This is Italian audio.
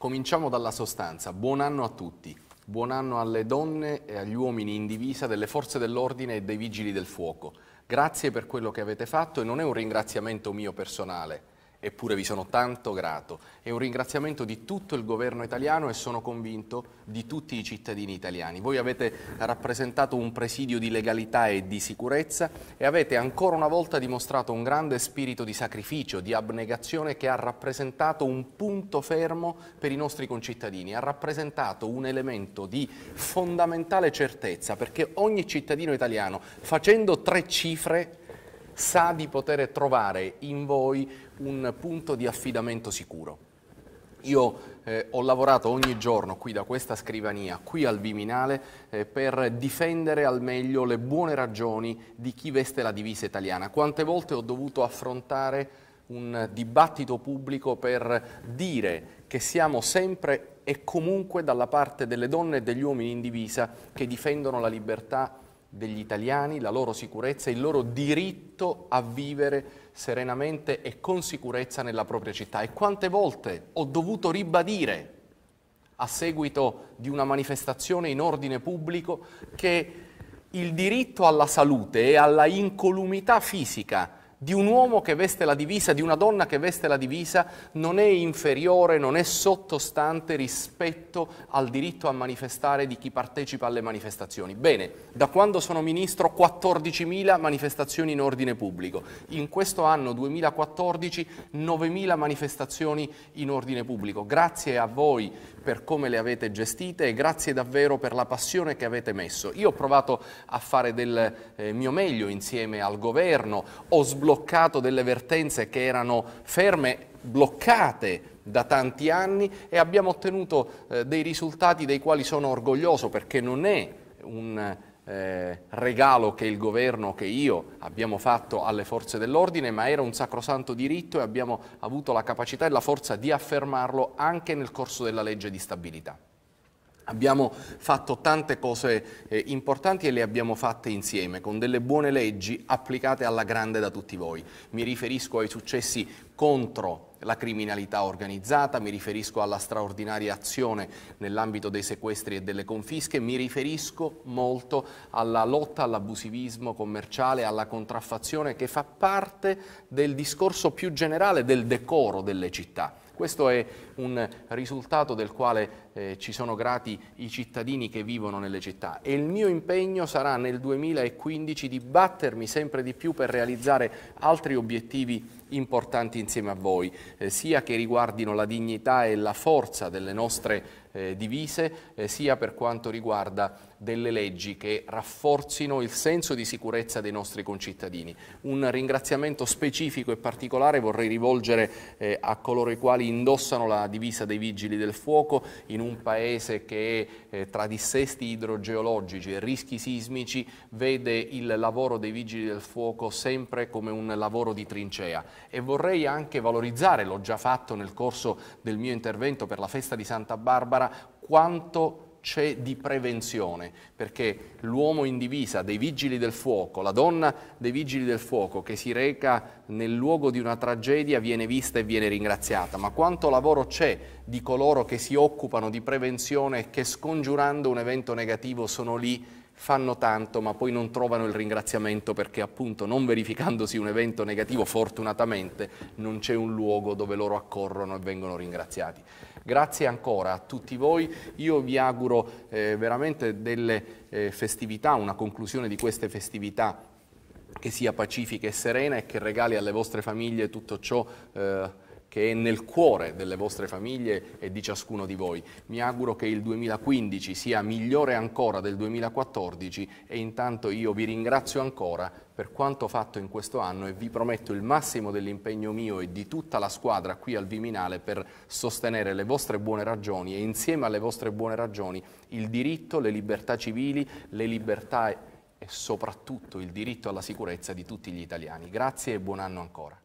Cominciamo dalla sostanza. Buon anno a tutti. Buon anno alle donne e agli uomini in divisa delle forze dell'ordine e dei vigili del fuoco. Grazie per quello che avete fatto e non è un ringraziamento mio personale, Eppure vi sono tanto grato. È un ringraziamento di tutto il governo italiano e sono convinto di tutti i cittadini italiani. Voi avete rappresentato un presidio di legalità e di sicurezza e avete ancora una volta dimostrato un grande spirito di sacrificio, di abnegazione che ha rappresentato un punto fermo per i nostri concittadini, ha rappresentato un elemento di fondamentale certezza perché ogni cittadino italiano facendo tre cifre sa di poter trovare in voi un punto di affidamento sicuro. Io eh, ho lavorato ogni giorno qui da questa scrivania, qui al Viminale, eh, per difendere al meglio le buone ragioni di chi veste la divisa italiana. Quante volte ho dovuto affrontare un dibattito pubblico per dire che siamo sempre e comunque dalla parte delle donne e degli uomini in divisa che difendono la libertà degli italiani, la loro sicurezza, il loro diritto a vivere serenamente e con sicurezza nella propria città. E quante volte ho dovuto ribadire, a seguito di una manifestazione in ordine pubblico, che il diritto alla salute e alla incolumità fisica di un uomo che veste la divisa, di una donna che veste la divisa, non è inferiore, non è sottostante rispetto al diritto a manifestare di chi partecipa alle manifestazioni. Bene, da quando sono ministro 14.000 manifestazioni in ordine pubblico, in questo anno 2014 9.000 manifestazioni in ordine pubblico. Grazie a voi per come le avete gestite e grazie davvero per la passione che avete messo. Io ho provato a fare del eh, mio meglio insieme al governo, ho sbloccato bloccato delle vertenze che erano ferme, bloccate da tanti anni e abbiamo ottenuto eh, dei risultati dei quali sono orgoglioso perché non è un eh, regalo che il governo, che io abbiamo fatto alle forze dell'ordine, ma era un sacrosanto diritto e abbiamo avuto la capacità e la forza di affermarlo anche nel corso della legge di stabilità. Abbiamo fatto tante cose eh, importanti e le abbiamo fatte insieme, con delle buone leggi applicate alla grande da tutti voi. Mi riferisco ai successi contro la criminalità organizzata, mi riferisco alla straordinaria azione nell'ambito dei sequestri e delle confische, mi riferisco molto alla lotta all'abusivismo commerciale, alla contraffazione che fa parte del discorso più generale del decoro delle città. Questo è un risultato del quale eh, ci sono grati i cittadini che vivono nelle città e il mio impegno sarà nel 2015 di battermi sempre di più per realizzare altri obiettivi importanti insieme a voi, eh, sia che riguardino la dignità e la forza delle nostre eh, divise, eh, sia per quanto riguarda delle leggi che rafforzino il senso di sicurezza dei nostri concittadini. Un ringraziamento specifico e particolare vorrei rivolgere eh, a coloro i quali indossano la divisa dei Vigili del Fuoco in un un paese che eh, tra dissesti idrogeologici e rischi sismici vede il lavoro dei vigili del fuoco sempre come un lavoro di trincea e vorrei anche valorizzare, l'ho già fatto nel corso del mio intervento per la festa di Santa Barbara, quanto c'è di prevenzione, perché l'uomo in divisa dei vigili del fuoco, la donna dei vigili del fuoco che si reca nel luogo di una tragedia viene vista e viene ringraziata, ma quanto lavoro c'è di coloro che si occupano di prevenzione e che scongiurando un evento negativo sono lì fanno tanto ma poi non trovano il ringraziamento perché appunto non verificandosi un evento negativo fortunatamente non c'è un luogo dove loro accorrono e vengono ringraziati. Grazie ancora a tutti voi, io vi auguro eh, veramente delle eh, festività, una conclusione di queste festività che sia pacifica e serena e che regali alle vostre famiglie tutto ciò eh, che è nel cuore delle vostre famiglie e di ciascuno di voi. Mi auguro che il 2015 sia migliore ancora del 2014 e intanto io vi ringrazio ancora per quanto fatto in questo anno e vi prometto il massimo dell'impegno mio e di tutta la squadra qui al Viminale per sostenere le vostre buone ragioni e insieme alle vostre buone ragioni il diritto, le libertà civili, le libertà e soprattutto il diritto alla sicurezza di tutti gli italiani. Grazie e buon anno ancora.